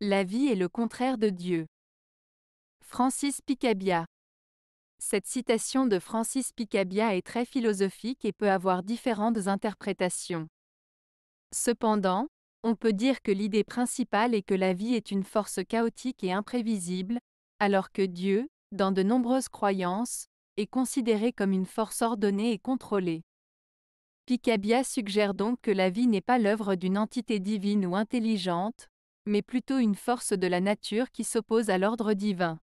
La vie est le contraire de Dieu. Francis Picabia. Cette citation de Francis Picabia est très philosophique et peut avoir différentes interprétations. Cependant, on peut dire que l'idée principale est que la vie est une force chaotique et imprévisible, alors que Dieu, dans de nombreuses croyances, est considéré comme une force ordonnée et contrôlée. Picabia suggère donc que la vie n'est pas l'œuvre d'une entité divine ou intelligente, mais plutôt une force de la nature qui s'oppose à l'ordre divin.